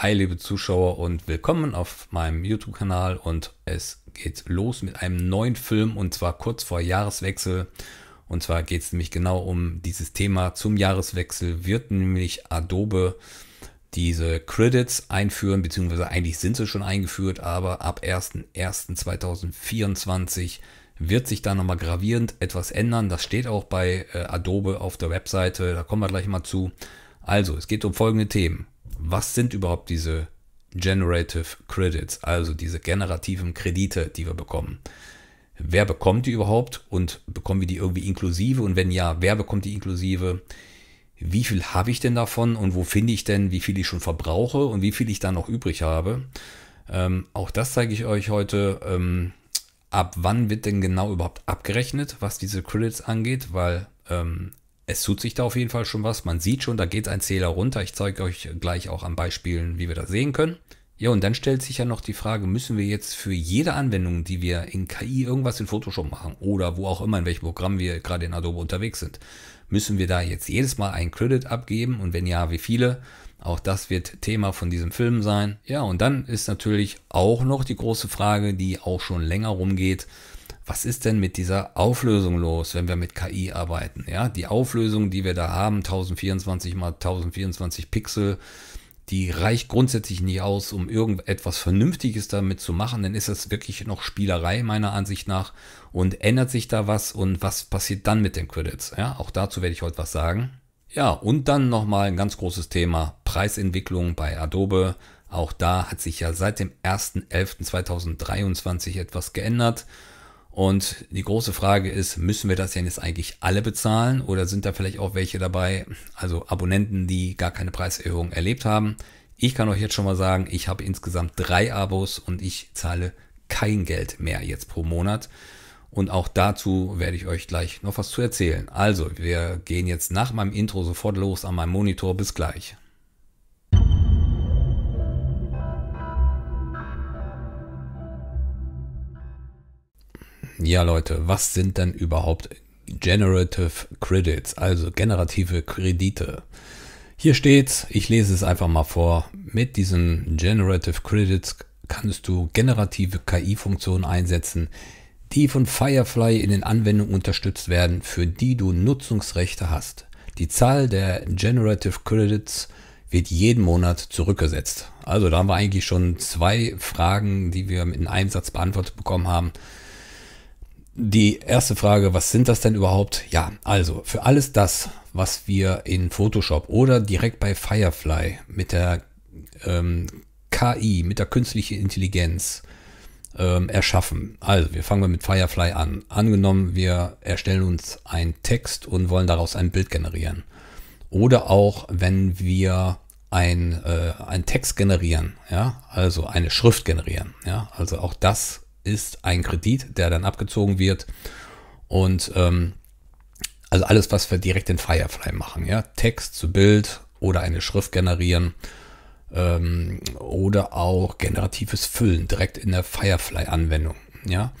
Hi liebe Zuschauer und willkommen auf meinem YouTube-Kanal und es geht los mit einem neuen Film und zwar kurz vor Jahreswechsel. Und zwar geht es nämlich genau um dieses Thema zum Jahreswechsel wird nämlich Adobe diese Credits einführen, beziehungsweise eigentlich sind sie schon eingeführt, aber ab 01.01.2024 wird sich da nochmal gravierend etwas ändern. Das steht auch bei äh, Adobe auf der Webseite, da kommen wir gleich mal zu. Also, es geht um folgende Themen was sind überhaupt diese Generative Credits, also diese generativen Kredite, die wir bekommen. Wer bekommt die überhaupt und bekommen wir die irgendwie inklusive? Und wenn ja, wer bekommt die inklusive? Wie viel habe ich denn davon und wo finde ich denn, wie viel ich schon verbrauche und wie viel ich da noch übrig habe? Ähm, auch das zeige ich euch heute. Ähm, ab wann wird denn genau überhaupt abgerechnet, was diese Credits angeht? Weil ähm, es tut sich da auf jeden Fall schon was. Man sieht schon, da geht ein Zähler runter. Ich zeige euch gleich auch an Beispielen, wie wir das sehen können. Ja, und dann stellt sich ja noch die Frage, müssen wir jetzt für jede Anwendung, die wir in KI irgendwas in Photoshop machen oder wo auch immer, in welchem Programm wir gerade in Adobe unterwegs sind, müssen wir da jetzt jedes Mal einen Credit abgeben und wenn ja, wie viele? Auch das wird Thema von diesem Film sein. Ja, und dann ist natürlich auch noch die große Frage, die auch schon länger rumgeht was ist denn mit dieser Auflösung los, wenn wir mit KI arbeiten? Ja, die Auflösung, die wir da haben, 1024 mal 1024 Pixel, die reicht grundsätzlich nicht aus, um irgendetwas Vernünftiges damit zu machen. Dann ist das wirklich noch Spielerei meiner Ansicht nach. Und ändert sich da was und was passiert dann mit den Credits? Ja, auch dazu werde ich heute was sagen. Ja, und dann nochmal ein ganz großes Thema, Preisentwicklung bei Adobe. Auch da hat sich ja seit dem 1.11.2023 etwas geändert. Und die große Frage ist, müssen wir das denn jetzt eigentlich alle bezahlen oder sind da vielleicht auch welche dabei, also Abonnenten, die gar keine Preiserhöhung erlebt haben? Ich kann euch jetzt schon mal sagen, ich habe insgesamt drei Abos und ich zahle kein Geld mehr jetzt pro Monat. Und auch dazu werde ich euch gleich noch was zu erzählen. Also, wir gehen jetzt nach meinem Intro sofort los an meinem Monitor. Bis gleich. Ja, Leute, was sind denn überhaupt Generative Credits, also generative Kredite? Hier steht's, ich lese es einfach mal vor. Mit diesen Generative Credits kannst du generative KI-Funktionen einsetzen, die von Firefly in den Anwendungen unterstützt werden, für die du Nutzungsrechte hast. Die Zahl der Generative Credits wird jeden Monat zurückgesetzt. Also da haben wir eigentlich schon zwei Fragen, die wir in einem Satz beantwortet bekommen haben die erste Frage, was sind das denn überhaupt? Ja, also für alles das, was wir in Photoshop oder direkt bei Firefly mit der ähm, KI, mit der künstlichen Intelligenz ähm, erschaffen. Also wir fangen mit Firefly an. Angenommen, wir erstellen uns einen Text und wollen daraus ein Bild generieren. Oder auch, wenn wir ein, äh, einen Text generieren, ja, also eine Schrift generieren, ja, also auch das ist ein Kredit, der dann abgezogen wird. Und ähm, also alles, was wir direkt in Firefly machen, ja, Text zu Bild oder eine Schrift generieren ähm, oder auch generatives Füllen direkt in der Firefly-Anwendung, ja.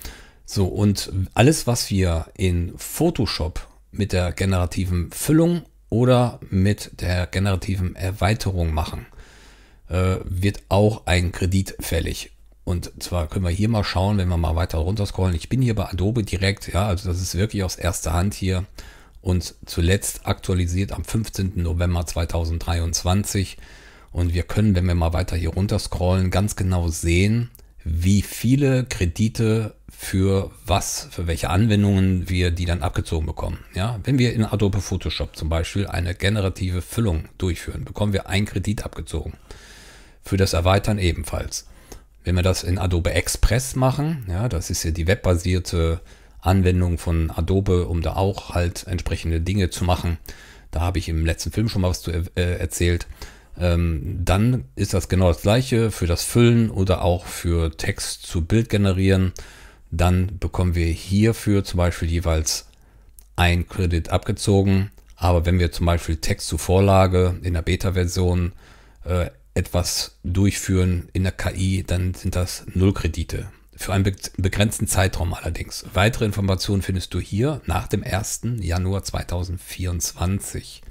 So und alles, was wir in Photoshop mit der generativen Füllung oder mit der generativen Erweiterung machen, äh, wird auch ein Kredit fällig und zwar können wir hier mal schauen, wenn wir mal weiter runter scrollen. Ich bin hier bei Adobe direkt, ja, also das ist wirklich aus erster Hand hier und zuletzt aktualisiert am 15. November 2023. Und wir können, wenn wir mal weiter hier runter scrollen, ganz genau sehen, wie viele Kredite für was, für welche Anwendungen wir die dann abgezogen bekommen. Ja, wenn wir in Adobe Photoshop zum Beispiel eine generative Füllung durchführen, bekommen wir einen Kredit abgezogen. Für das Erweitern ebenfalls. Wenn wir das in Adobe Express machen, ja, das ist ja die webbasierte Anwendung von Adobe, um da auch halt entsprechende Dinge zu machen. Da habe ich im letzten Film schon mal was zu äh, erzählt. Ähm, dann ist das genau das gleiche für das Füllen oder auch für Text zu Bild generieren. Dann bekommen wir hierfür zum Beispiel jeweils ein Kredit abgezogen. Aber wenn wir zum Beispiel Text zu Vorlage in der Beta-Version äh, etwas durchführen in der KI, dann sind das Nullkredite. Für einen begrenzten Zeitraum allerdings. Weitere Informationen findest du hier nach dem 1. Januar 2024.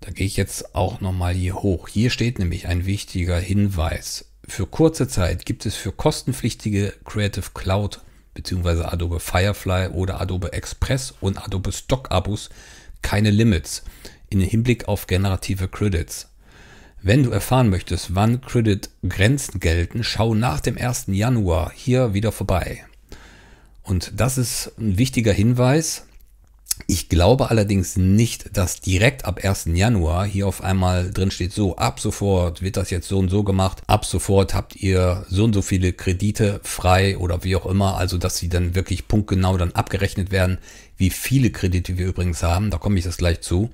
Da gehe ich jetzt auch nochmal hier hoch. Hier steht nämlich ein wichtiger Hinweis. Für kurze Zeit gibt es für kostenpflichtige Creative Cloud bzw. Adobe Firefly oder Adobe Express und Adobe Stock Abos keine Limits in Hinblick auf generative Credits. Wenn du erfahren möchtest, wann Credit-Grenzen gelten, schau nach dem 1. Januar hier wieder vorbei. Und das ist ein wichtiger Hinweis. Ich glaube allerdings nicht, dass direkt ab 1. Januar hier auf einmal drin steht, so ab sofort wird das jetzt so und so gemacht, ab sofort habt ihr so und so viele Kredite frei oder wie auch immer, also dass sie dann wirklich punktgenau dann abgerechnet werden, wie viele Kredite wir übrigens haben, da komme ich das gleich zu.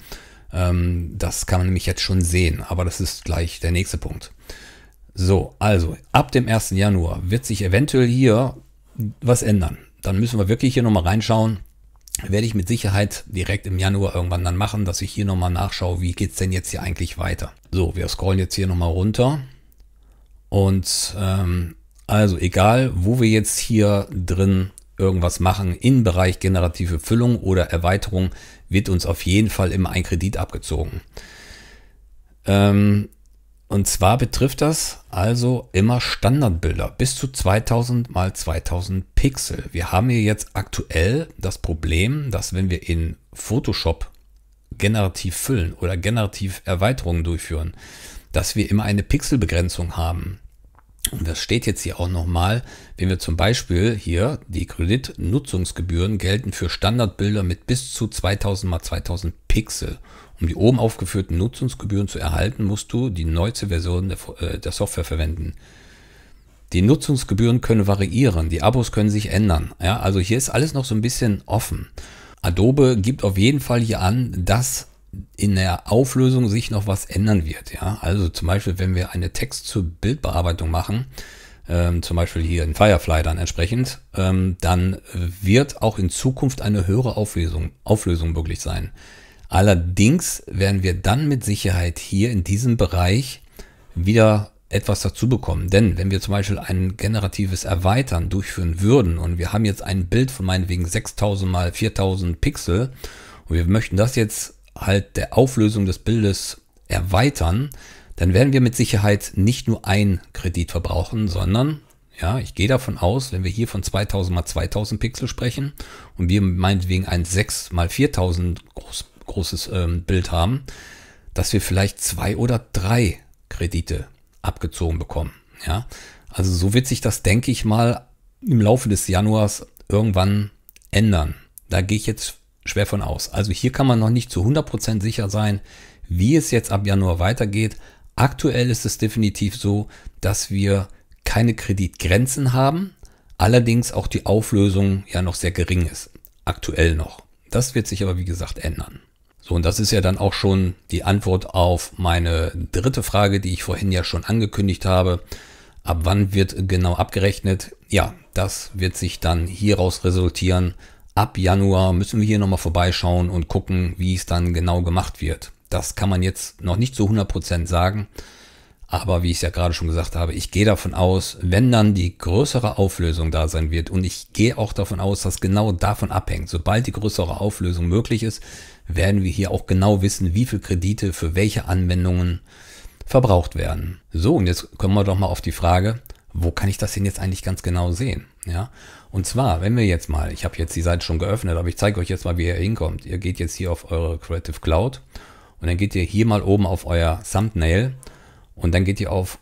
Ähm, das kann man nämlich jetzt schon sehen, aber das ist gleich der nächste Punkt. So, also ab dem 1. Januar wird sich eventuell hier was ändern. Dann müssen wir wirklich hier nochmal reinschauen. Werde ich mit Sicherheit direkt im Januar irgendwann dann machen, dass ich hier nochmal nachschaue, wie geht es denn jetzt hier eigentlich weiter. So, wir scrollen jetzt hier nochmal runter. Und ähm, also egal, wo wir jetzt hier drin irgendwas machen im Bereich generative Füllung oder Erweiterung, wird uns auf jeden Fall immer ein Kredit abgezogen. Ähm, und zwar betrifft das also immer Standardbilder bis zu 2000 mal 2000 Pixel. Wir haben hier jetzt aktuell das Problem, dass wenn wir in Photoshop generativ füllen oder generativ Erweiterungen durchführen, dass wir immer eine Pixelbegrenzung haben. Und das steht jetzt hier auch nochmal, wenn wir zum Beispiel hier die Kreditnutzungsgebühren gelten für Standardbilder mit bis zu 2000 x 2000 Pixel. Um die oben aufgeführten Nutzungsgebühren zu erhalten, musst du die neueste Version der, äh, der Software verwenden. Die Nutzungsgebühren können variieren, die Abos können sich ändern. Ja, also hier ist alles noch so ein bisschen offen. Adobe gibt auf jeden Fall hier an, dass in der Auflösung sich noch was ändern wird. Ja? Also zum Beispiel, wenn wir eine Text zur Bildbearbeitung machen, ähm, zum Beispiel hier in Firefly dann entsprechend, ähm, dann wird auch in Zukunft eine höhere Auflösung, Auflösung möglich sein. Allerdings werden wir dann mit Sicherheit hier in diesem Bereich wieder etwas dazu bekommen. Denn wenn wir zum Beispiel ein generatives Erweitern durchführen würden und wir haben jetzt ein Bild von meinetwegen 6000 mal 4000 Pixel und wir möchten das jetzt halt der Auflösung des Bildes erweitern, dann werden wir mit Sicherheit nicht nur ein Kredit verbrauchen, sondern, ja, ich gehe davon aus, wenn wir hier von 2000 mal 2000 Pixel sprechen und wir meinetwegen ein 6 mal 4000 groß, großes ähm, Bild haben, dass wir vielleicht zwei oder drei Kredite abgezogen bekommen. Ja, also so wird sich das, denke ich mal, im Laufe des Januars irgendwann ändern. Da gehe ich jetzt schwer von aus. Also hier kann man noch nicht zu 100% sicher sein, wie es jetzt ab Januar weitergeht. Aktuell ist es definitiv so, dass wir keine Kreditgrenzen haben, allerdings auch die Auflösung ja noch sehr gering ist. Aktuell noch. Das wird sich aber wie gesagt ändern. So, und das ist ja dann auch schon die Antwort auf meine dritte Frage, die ich vorhin ja schon angekündigt habe. Ab wann wird genau abgerechnet? Ja, das wird sich dann hieraus resultieren, Ab Januar müssen wir hier nochmal vorbeischauen und gucken, wie es dann genau gemacht wird. Das kann man jetzt noch nicht zu 100% sagen. Aber wie ich es ja gerade schon gesagt habe, ich gehe davon aus, wenn dann die größere Auflösung da sein wird, und ich gehe auch davon aus, dass genau davon abhängt, sobald die größere Auflösung möglich ist, werden wir hier auch genau wissen, wie viel Kredite für welche Anwendungen verbraucht werden. So, und jetzt kommen wir doch mal auf die Frage, wo kann ich das denn jetzt eigentlich ganz genau sehen? Ja, und zwar, wenn wir jetzt mal, ich habe jetzt die Seite schon geöffnet, aber ich zeige euch jetzt mal, wie ihr hinkommt. Ihr geht jetzt hier auf eure Creative Cloud und dann geht ihr hier mal oben auf euer Thumbnail und dann geht ihr auf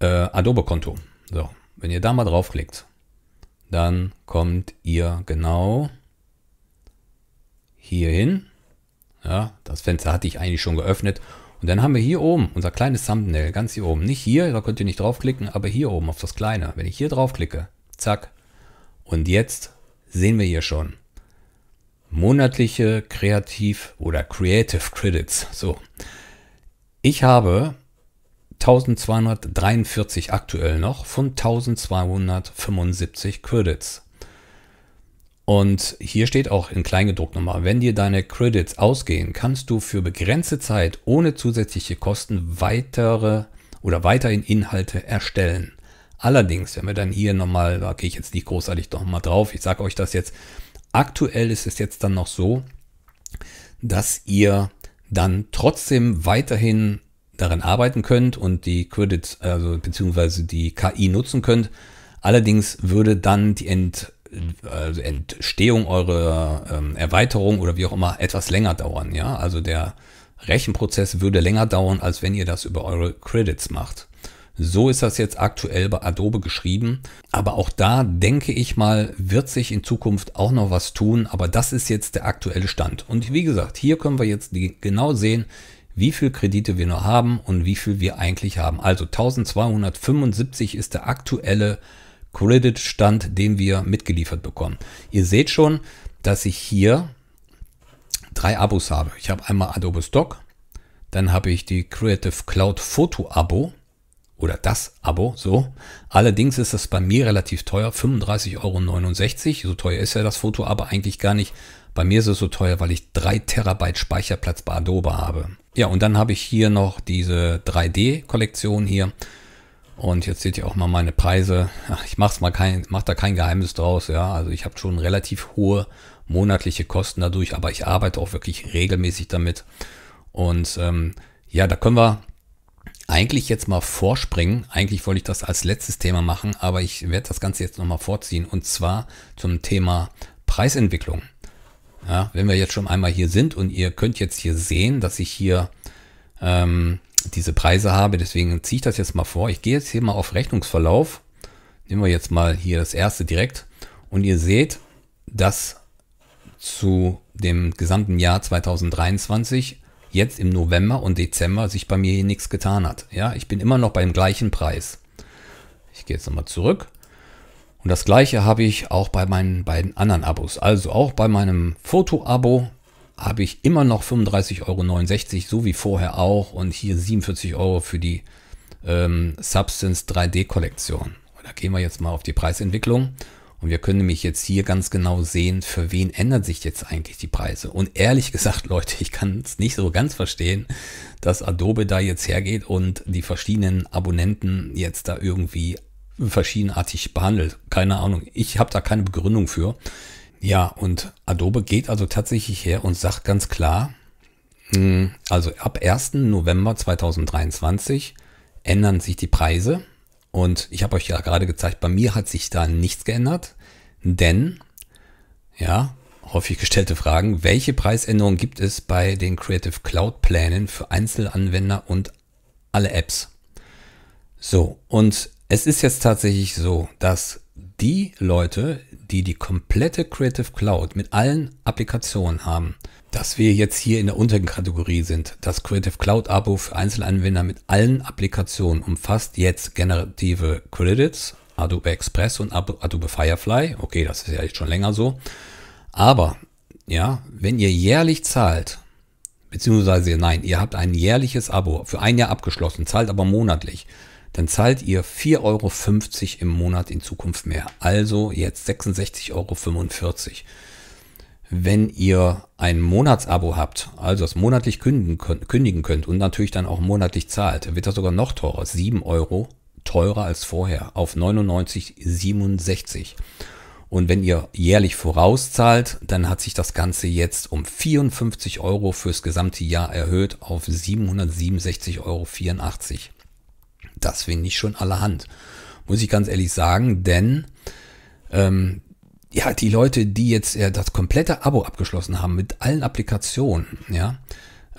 äh, Adobe-Konto. So, wenn ihr da mal draufklickt, dann kommt ihr genau hier hin. Ja, das Fenster hatte ich eigentlich schon geöffnet. Und dann haben wir hier oben unser kleines Thumbnail, ganz hier oben. Nicht hier, da könnt ihr nicht draufklicken, aber hier oben auf das kleine. Wenn ich hier draufklicke, zack, und jetzt sehen wir hier schon monatliche Kreativ- oder Creative Credits. So. Ich habe 1243 aktuell noch von 1275 Credits. Und hier steht auch in Kleingedruckt nochmal, wenn dir deine Credits ausgehen, kannst du für begrenzte Zeit ohne zusätzliche Kosten weitere oder weiterhin Inhalte erstellen. Allerdings, wenn wir dann hier nochmal, da gehe ich jetzt nicht großartig nochmal drauf, ich sage euch das jetzt, aktuell ist es jetzt dann noch so, dass ihr dann trotzdem weiterhin daran arbeiten könnt und die Credits, also beziehungsweise die KI nutzen könnt. Allerdings würde dann die Ent, also Entstehung eurer ähm, Erweiterung oder wie auch immer etwas länger dauern. Ja, also der Rechenprozess würde länger dauern, als wenn ihr das über eure Credits macht. So ist das jetzt aktuell bei Adobe geschrieben. Aber auch da denke ich mal, wird sich in Zukunft auch noch was tun. Aber das ist jetzt der aktuelle Stand. Und wie gesagt, hier können wir jetzt genau sehen, wie viel Kredite wir noch haben und wie viel wir eigentlich haben. Also 1275 ist der aktuelle Credit-Stand, den wir mitgeliefert bekommen. Ihr seht schon, dass ich hier drei Abos habe. Ich habe einmal Adobe Stock, dann habe ich die Creative Cloud Photo Abo oder das Abo, so. Allerdings ist das bei mir relativ teuer, 35,69 Euro. So teuer ist ja das Foto aber eigentlich gar nicht. Bei mir ist es so teuer, weil ich 3 Terabyte Speicherplatz bei Adobe habe. Ja, und dann habe ich hier noch diese 3D-Kollektion hier. Und jetzt seht ihr auch mal meine Preise. Ach, ich mach's mal kein, mach da kein Geheimnis draus, ja. Also ich habe schon relativ hohe monatliche Kosten dadurch, aber ich arbeite auch wirklich regelmäßig damit. Und ähm, ja, da können wir eigentlich jetzt mal vorspringen. Eigentlich wollte ich das als letztes Thema machen, aber ich werde das Ganze jetzt nochmal vorziehen und zwar zum Thema Preisentwicklung. Ja, wenn wir jetzt schon einmal hier sind und ihr könnt jetzt hier sehen, dass ich hier ähm, diese Preise habe, deswegen ziehe ich das jetzt mal vor. Ich gehe jetzt hier mal auf Rechnungsverlauf. Nehmen wir jetzt mal hier das erste direkt und ihr seht, dass zu dem gesamten Jahr 2023 jetzt im November und Dezember sich bei mir hier nichts getan hat. Ja, ich bin immer noch beim gleichen Preis. Ich gehe jetzt nochmal zurück. Und das gleiche habe ich auch bei meinen beiden anderen Abos. Also auch bei meinem Foto-Abo habe ich immer noch 35,69 Euro, so wie vorher auch. Und hier 47 Euro für die ähm, Substance 3D-Kollektion. Da gehen wir jetzt mal auf die Preisentwicklung. Und wir können nämlich jetzt hier ganz genau sehen, für wen ändern sich jetzt eigentlich die Preise. Und ehrlich gesagt, Leute, ich kann es nicht so ganz verstehen, dass Adobe da jetzt hergeht und die verschiedenen Abonnenten jetzt da irgendwie verschiedenartig behandelt. Keine Ahnung. Ich habe da keine Begründung für. Ja, und Adobe geht also tatsächlich her und sagt ganz klar, hm, also ab 1. November 2023 ändern sich die Preise und ich habe euch ja gerade gezeigt, bei mir hat sich da nichts geändert, denn, ja, häufig gestellte Fragen, welche Preisänderungen gibt es bei den Creative Cloud Plänen für Einzelanwender und alle Apps? So, und es ist jetzt tatsächlich so, dass die Leute, die die komplette Creative Cloud mit allen Applikationen haben, dass wir jetzt hier in der unteren Kategorie sind. Das Creative Cloud Abo für Einzelanwender mit allen Applikationen umfasst jetzt generative Credits, Adobe Express und Adobe Firefly. Okay, das ist ja jetzt schon länger so. Aber, ja, wenn ihr jährlich zahlt, beziehungsweise nein, ihr habt ein jährliches Abo für ein Jahr abgeschlossen, zahlt aber monatlich, dann zahlt ihr 4,50 Euro im Monat in Zukunft mehr. Also jetzt 66,45 Euro wenn ihr ein Monatsabo habt, also das monatlich kündigen könnt, kündigen könnt und natürlich dann auch monatlich zahlt, wird das sogar noch teurer, 7 Euro teurer als vorher auf 99,67. Und wenn ihr jährlich vorauszahlt, dann hat sich das Ganze jetzt um 54 Euro fürs gesamte Jahr erhöht auf 767,84 Euro. Das finde ich schon allerhand. Muss ich ganz ehrlich sagen, denn ähm, ja, die Leute, die jetzt äh, das komplette Abo abgeschlossen haben mit allen Applikationen, ja,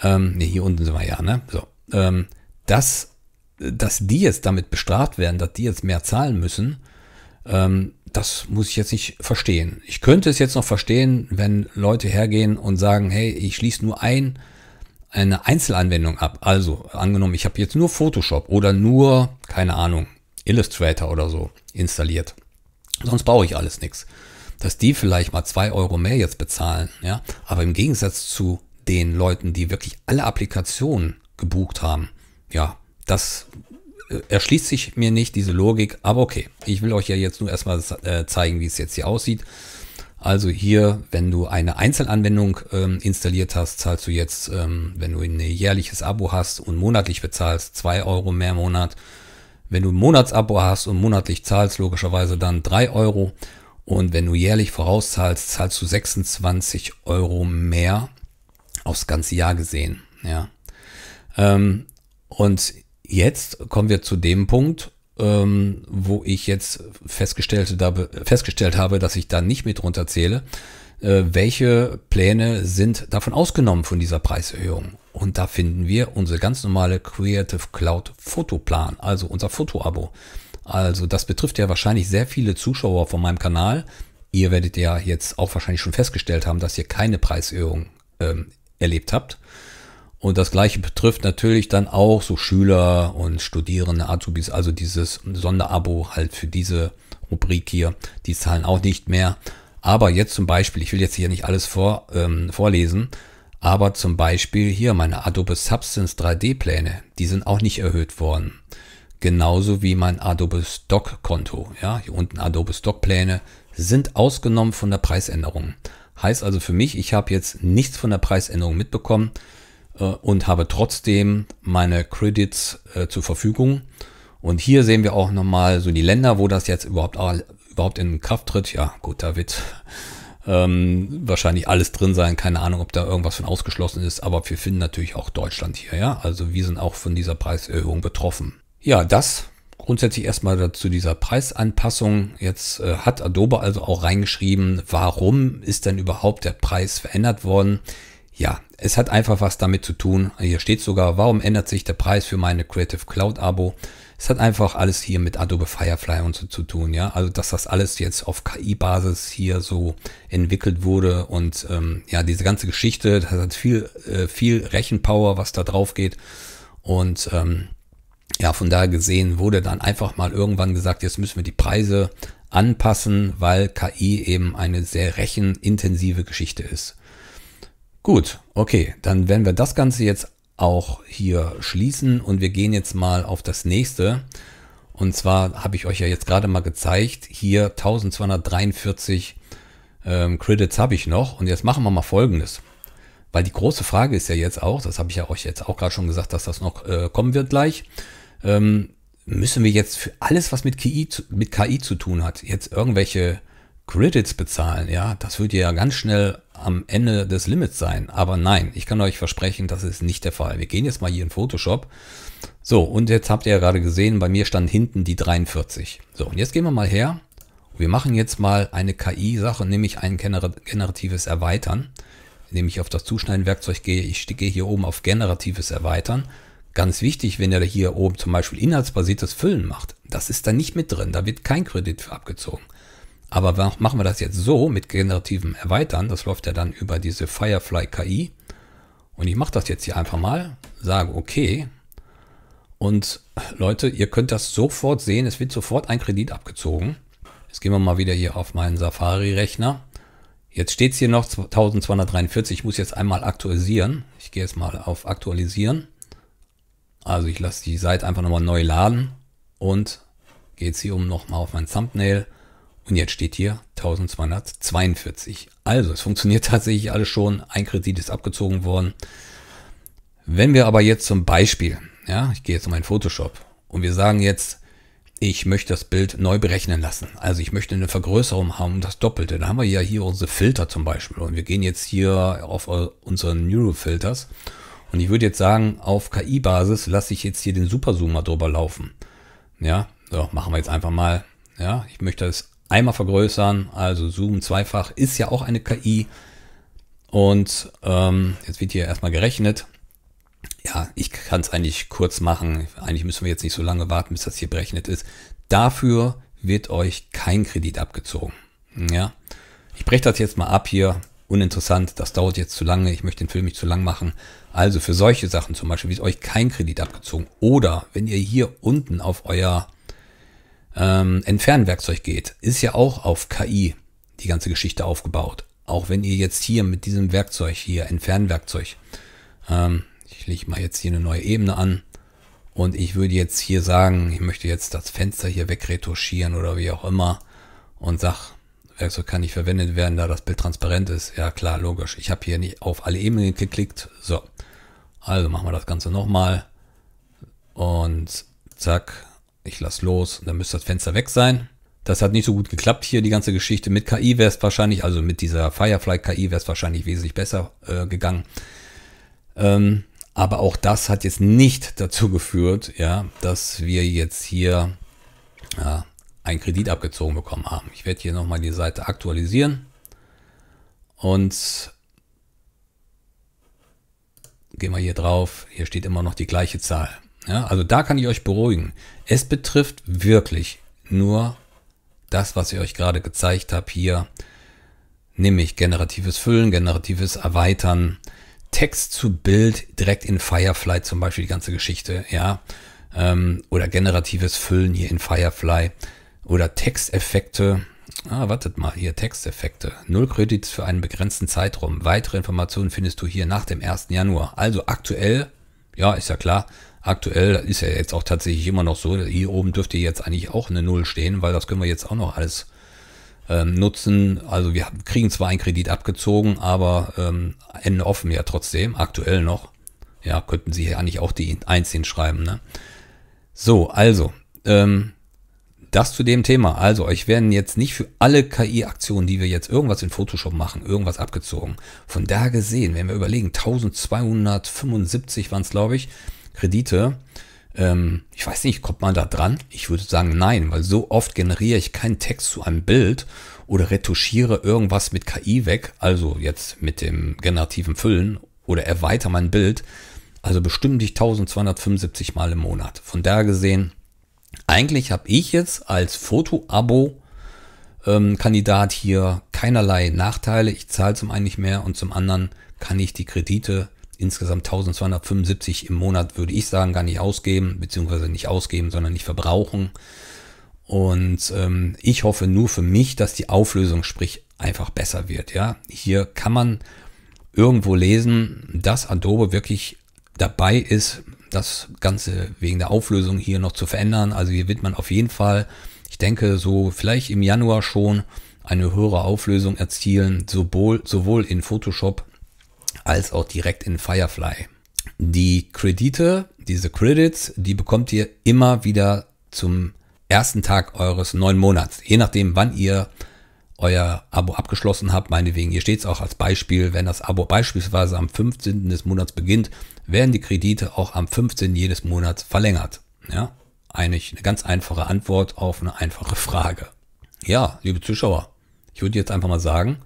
ähm, nee, hier unten sind wir ja, ne? So, ähm, dass, dass die jetzt damit bestraft werden, dass die jetzt mehr zahlen müssen, ähm, das muss ich jetzt nicht verstehen. Ich könnte es jetzt noch verstehen, wenn Leute hergehen und sagen, hey, ich schließe nur ein, eine Einzelanwendung ab. Also angenommen, ich habe jetzt nur Photoshop oder nur, keine Ahnung, Illustrator oder so installiert. Sonst brauche ich alles nichts dass die vielleicht mal zwei Euro mehr jetzt bezahlen. Ja? Aber im Gegensatz zu den Leuten, die wirklich alle Applikationen gebucht haben, ja, das äh, erschließt sich mir nicht, diese Logik. Aber okay, ich will euch ja jetzt nur erstmal äh, zeigen, wie es jetzt hier aussieht. Also hier, wenn du eine Einzelanwendung ähm, installiert hast, zahlst du jetzt, ähm, wenn du ein jährliches Abo hast und monatlich bezahlst, zwei Euro mehr im Monat. Wenn du ein Monatsabo hast und monatlich zahlst, logischerweise dann drei Euro. Und wenn du jährlich vorauszahlst, zahlst du 26 Euro mehr aufs ganze Jahr gesehen. Ja. Ähm, und jetzt kommen wir zu dem Punkt, ähm, wo ich jetzt festgestellt, da, festgestellt habe, dass ich da nicht mit runterzähle. Äh, welche Pläne sind davon ausgenommen von dieser Preiserhöhung? Und da finden wir unsere ganz normale Creative Cloud Fotoplan, also unser Fotoabo. abo also das betrifft ja wahrscheinlich sehr viele Zuschauer von meinem Kanal. Ihr werdet ja jetzt auch wahrscheinlich schon festgestellt haben, dass ihr keine Preiserhöhung ähm, erlebt habt. Und das gleiche betrifft natürlich dann auch so Schüler und Studierende, Azubis, also dieses Sonderabo halt für diese Rubrik hier, die zahlen auch nicht mehr. Aber jetzt zum Beispiel, ich will jetzt hier nicht alles vor, ähm, vorlesen, aber zum Beispiel hier meine Adobe Substance 3D Pläne, die sind auch nicht erhöht worden genauso wie mein Adobe Stock Konto. Ja, hier unten Adobe Stock Pläne sind ausgenommen von der Preisänderung. Heißt also für mich, ich habe jetzt nichts von der Preisänderung mitbekommen äh, und habe trotzdem meine Credits äh, zur Verfügung. Und hier sehen wir auch nochmal so die Länder, wo das jetzt überhaupt, überhaupt in Kraft tritt. Ja, gut, da wird ähm, wahrscheinlich alles drin sein. Keine Ahnung, ob da irgendwas von ausgeschlossen ist. Aber wir finden natürlich auch Deutschland hier. Ja, also wir sind auch von dieser Preiserhöhung betroffen. Ja, das grundsätzlich erstmal zu dieser Preisanpassung. Jetzt äh, hat Adobe also auch reingeschrieben, warum ist denn überhaupt der Preis verändert worden? Ja, es hat einfach was damit zu tun. Hier steht sogar, warum ändert sich der Preis für meine Creative Cloud Abo? Es hat einfach alles hier mit Adobe Firefly und so zu tun, ja. Also, dass das alles jetzt auf KI-Basis hier so entwickelt wurde und ähm, ja, diese ganze Geschichte, das hat viel, äh, viel Rechenpower, was da drauf geht. Und ähm, ja, von daher gesehen wurde dann einfach mal irgendwann gesagt, jetzt müssen wir die Preise anpassen, weil KI eben eine sehr rechenintensive Geschichte ist. Gut, okay, dann werden wir das Ganze jetzt auch hier schließen und wir gehen jetzt mal auf das nächste. Und zwar habe ich euch ja jetzt gerade mal gezeigt, hier 1243 ähm, Credits habe ich noch. Und jetzt machen wir mal Folgendes. Weil die große Frage ist ja jetzt auch, das habe ich ja euch jetzt auch gerade schon gesagt, dass das noch äh, kommen wird gleich ähm, müssen wir jetzt für alles, was mit KI, zu, mit KI zu tun hat, jetzt irgendwelche Credits bezahlen? Ja, das würde ja ganz schnell am Ende des Limits sein. Aber nein, ich kann euch versprechen, das ist nicht der Fall. Wir gehen jetzt mal hier in Photoshop. So, und jetzt habt ihr ja gerade gesehen, bei mir stand hinten die 43. So, und jetzt gehen wir mal her. Wir machen jetzt mal eine KI-Sache, nämlich ein generatives Erweitern. Indem ich auf das Zuschneiden-Werkzeug gehe, ich gehe hier oben auf generatives Erweitern. Ganz wichtig, wenn ihr hier oben zum Beispiel inhaltsbasiertes Füllen macht, das ist da nicht mit drin, da wird kein Kredit für abgezogen. Aber machen wir das jetzt so mit generativem Erweitern, das läuft ja dann über diese Firefly KI. Und ich mache das jetzt hier einfach mal, sage okay. Und Leute, ihr könnt das sofort sehen, es wird sofort ein Kredit abgezogen. Jetzt gehen wir mal wieder hier auf meinen Safari-Rechner. Jetzt steht es hier noch 1243, ich muss jetzt einmal aktualisieren. Ich gehe jetzt mal auf aktualisieren. Also ich lasse die Seite einfach nochmal neu laden und gehe jetzt hier oben nochmal auf mein Thumbnail und jetzt steht hier 1242. Also es funktioniert tatsächlich alles schon, ein Kredit ist abgezogen worden. Wenn wir aber jetzt zum Beispiel, ja, ich gehe jetzt um meinen Photoshop und wir sagen jetzt, ich möchte das Bild neu berechnen lassen. Also ich möchte eine Vergrößerung haben, um das Doppelte. Da haben wir ja hier unsere Filter zum Beispiel und wir gehen jetzt hier auf äh, unsere Neurofilters. Filters und ich würde jetzt sagen, auf KI-Basis lasse ich jetzt hier den Superzoomer drüber laufen. Ja, so, machen wir jetzt einfach mal. Ja, ich möchte das einmal vergrößern, also Zoom zweifach ist ja auch eine KI. Und ähm, jetzt wird hier erstmal gerechnet. Ja, ich kann es eigentlich kurz machen. Eigentlich müssen wir jetzt nicht so lange warten, bis das hier berechnet ist. Dafür wird euch kein Kredit abgezogen. Ja, ich breche das jetzt mal ab hier. Uninteressant, das dauert jetzt zu lange. Ich möchte den Film nicht zu lang machen. Also für solche Sachen zum Beispiel wird euch kein Kredit abgezogen. Oder wenn ihr hier unten auf euer ähm, Entfernwerkzeug geht, ist ja auch auf KI die ganze Geschichte aufgebaut. Auch wenn ihr jetzt hier mit diesem Werkzeug hier, Entfernwerkzeug, ähm, ich lege mal jetzt hier eine neue Ebene an und ich würde jetzt hier sagen, ich möchte jetzt das Fenster hier wegretuschieren oder wie auch immer und sag Werkzeug also kann nicht verwendet werden, da das Bild transparent ist. Ja klar, logisch. Ich habe hier nicht auf alle Ebenen geklickt. So, also machen wir das Ganze nochmal. Und zack, ich lasse los. dann müsste das Fenster weg sein. Das hat nicht so gut geklappt hier, die ganze Geschichte. Mit KI wäre es wahrscheinlich, also mit dieser Firefly KI wäre es wahrscheinlich wesentlich besser äh, gegangen. Ähm, aber auch das hat jetzt nicht dazu geführt, ja, dass wir jetzt hier ja, einen Kredit abgezogen bekommen haben. Ich werde hier nochmal die Seite aktualisieren und gehen wir hier drauf. Hier steht immer noch die gleiche Zahl. Ja, also da kann ich euch beruhigen. Es betrifft wirklich nur das, was ich euch gerade gezeigt habe hier, nämlich generatives Füllen, generatives Erweitern, Text zu Bild direkt in Firefly zum Beispiel die ganze Geschichte, ja, ähm, oder generatives Füllen hier in Firefly. Oder Texteffekte. Ah, wartet mal, hier Texteffekte. Null Kredits für einen begrenzten Zeitraum. Weitere Informationen findest du hier nach dem 1. Januar. Also aktuell, ja, ist ja klar, aktuell ist ja jetzt auch tatsächlich immer noch so. Hier oben dürfte jetzt eigentlich auch eine Null stehen, weil das können wir jetzt auch noch alles ähm, nutzen. Also wir kriegen zwar einen Kredit abgezogen, aber ähm, Ende offen ja trotzdem, aktuell noch. Ja, könnten Sie hier eigentlich auch die 1 hinschreiben. Ne? So, also, ähm, das zu dem Thema. Also, euch werden jetzt nicht für alle KI-Aktionen, die wir jetzt irgendwas in Photoshop machen, irgendwas abgezogen. Von da gesehen, wenn wir überlegen, 1275 waren es, glaube ich, Kredite. Ähm, ich weiß nicht, kommt man da dran? Ich würde sagen, nein, weil so oft generiere ich keinen Text zu einem Bild oder retuschiere irgendwas mit KI weg, also jetzt mit dem generativen Füllen oder erweitere mein Bild. Also bestimmt nicht 1275 Mal im Monat. Von da gesehen, eigentlich habe ich jetzt als Foto-Abo-Kandidat ähm, hier keinerlei Nachteile. Ich zahle zum einen nicht mehr und zum anderen kann ich die Kredite insgesamt 1275 im Monat, würde ich sagen, gar nicht ausgeben, beziehungsweise nicht ausgeben, sondern nicht verbrauchen. Und ähm, ich hoffe nur für mich, dass die Auflösung, sprich, einfach besser wird. Ja, hier kann man irgendwo lesen, dass Adobe wirklich dabei ist, das Ganze wegen der Auflösung hier noch zu verändern. Also hier wird man auf jeden Fall, ich denke, so vielleicht im Januar schon eine höhere Auflösung erzielen, sowohl, sowohl in Photoshop als auch direkt in Firefly. Die Kredite, diese Credits, die bekommt ihr immer wieder zum ersten Tag eures neuen Monats, je nachdem, wann ihr euer Abo abgeschlossen habt, meinetwegen, hier steht es auch als Beispiel, wenn das Abo beispielsweise am 15. des Monats beginnt, werden die Kredite auch am 15. jedes Monats verlängert. Ja, eigentlich eine ganz einfache Antwort auf eine einfache Frage. Ja, liebe Zuschauer, ich würde jetzt einfach mal sagen,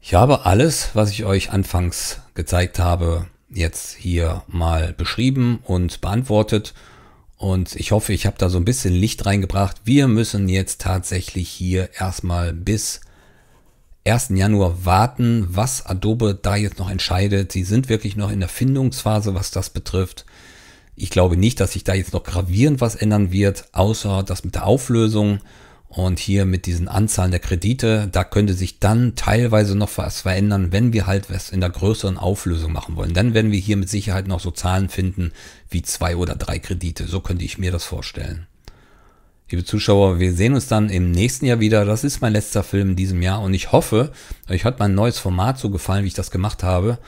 ich habe alles, was ich euch anfangs gezeigt habe, jetzt hier mal beschrieben und beantwortet und ich hoffe, ich habe da so ein bisschen Licht reingebracht. Wir müssen jetzt tatsächlich hier erstmal bis 1. Januar warten, was Adobe da jetzt noch entscheidet. Sie sind wirklich noch in der Findungsphase, was das betrifft. Ich glaube nicht, dass sich da jetzt noch gravierend was ändern wird, außer das mit der Auflösung. Und hier mit diesen Anzahlen der Kredite, da könnte sich dann teilweise noch was verändern, wenn wir halt was in der größeren Auflösung machen wollen. Dann werden wir hier mit Sicherheit noch so Zahlen finden wie zwei oder drei Kredite. So könnte ich mir das vorstellen. Liebe Zuschauer, wir sehen uns dann im nächsten Jahr wieder. Das ist mein letzter Film in diesem Jahr und ich hoffe, euch hat mein neues Format so gefallen, wie ich das gemacht habe.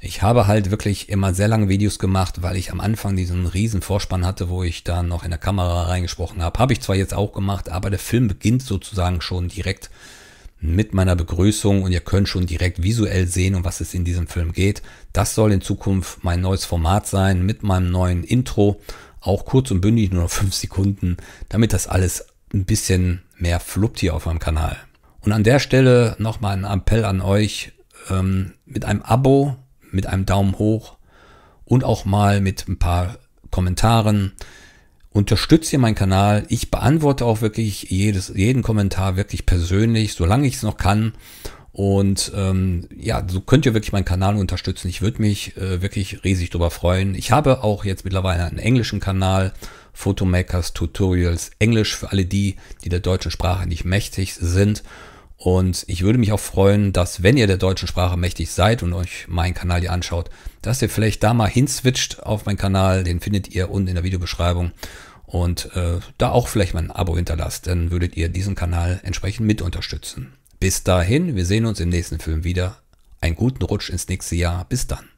Ich habe halt wirklich immer sehr lange Videos gemacht, weil ich am Anfang diesen riesen Vorspann hatte, wo ich dann noch in der Kamera reingesprochen habe. Habe ich zwar jetzt auch gemacht, aber der Film beginnt sozusagen schon direkt mit meiner Begrüßung und ihr könnt schon direkt visuell sehen, um was es in diesem Film geht. Das soll in Zukunft mein neues Format sein mit meinem neuen Intro, auch kurz und bündig, nur noch fünf Sekunden, damit das alles ein bisschen mehr fluppt hier auf meinem Kanal. Und an der Stelle nochmal ein Appell an euch, ähm, mit einem Abo mit einem Daumen hoch und auch mal mit ein paar Kommentaren. Unterstützt ihr meinen Kanal. Ich beantworte auch wirklich jedes, jeden Kommentar wirklich persönlich, solange ich es noch kann. Und ähm, ja, so könnt ihr wirklich meinen Kanal unterstützen. Ich würde mich äh, wirklich riesig darüber freuen. Ich habe auch jetzt mittlerweile einen englischen Kanal, Photomakers Tutorials Englisch für alle die, die der deutschen Sprache nicht mächtig sind. Und ich würde mich auch freuen, dass wenn ihr der deutschen Sprache mächtig seid und euch meinen Kanal hier anschaut, dass ihr vielleicht da mal hinswitcht auf meinen Kanal. Den findet ihr unten in der Videobeschreibung. Und äh, da auch vielleicht mal ein Abo hinterlasst, dann würdet ihr diesen Kanal entsprechend mit unterstützen. Bis dahin, wir sehen uns im nächsten Film wieder. Einen guten Rutsch ins nächste Jahr. Bis dann.